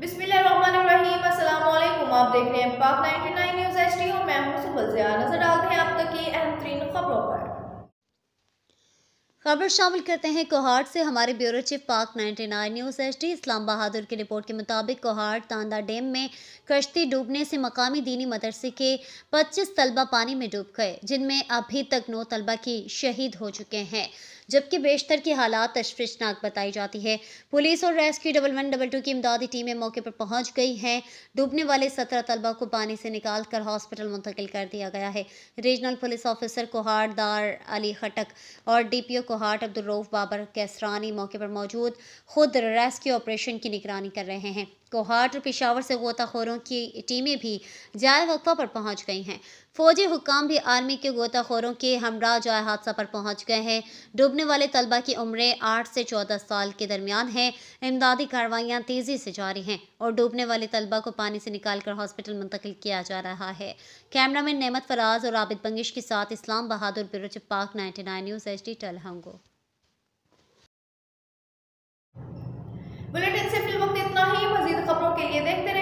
बिस्मिल्लाम आप देख रहे हैं पाक 99 न्यूज़ एच टी और मैं हूं सुबल नजर डालते हैं आप तक की अहम तरीन खबरों पर खबर शामिल करते हैं कोहाट से हमारे ब्यूरो चीफ पाक 99 न्यूज डी इस्लाम बहादुर की रिपोर्ट के मुताबिक कोहाट तांदा डैम में कश्ती डूबने से मकामी दीनी मदरसे के 25 तलबा पानी में डूब गए जिनमें अभी तक नौ तलबा की शहीद हो चुके हैं जबकि बेशतर की हालात तशफिशनाक बताई जाती है पुलिस और rescue double one double two की इमदादी टीमें मौके पर पहुंच गई हैं डूबने वाले सत्रह तलबा को पानी से निकाल कर हॉस्पिटल मुंतकिल कर दिया गया है रीजनल पुलिस ऑफिसर कोहाड़दार अली खटक और D P O Kohat Abdul Rauf Babar Kaisrani मौके पर मौजूद खुद रेस्क्यू ऑपरेशन की निगरानी कर रहे हैं कोहाट और पिशावर से गोताखोरों की टीमें भी जाए वक्फा पर पहुंच गई हैं फौजी हुकाम भी आर्मी के गोताखोरों के हमरा जाय हादसा पर पहुंच गए हैं डूबने वाले तलबा की उम्रें आठ से चौदह साल के दरमियान हैं इमदादी कार्रवाइयाँ तेज़ी से जारी हैं और डूबने वाले तलबा को पानी से निकाल कर हॉस्पिटल मुंतकिल किया जा रहा है कैमरा मैन नमत फराज और आबिद बंगिश के साथ इस्लाम बहादुर बिरज पाक ninety nine news H D टलहंगो बुलेटिन से फिल्म वक्त इतना ही मजीद खबरों के लिए देखते रहे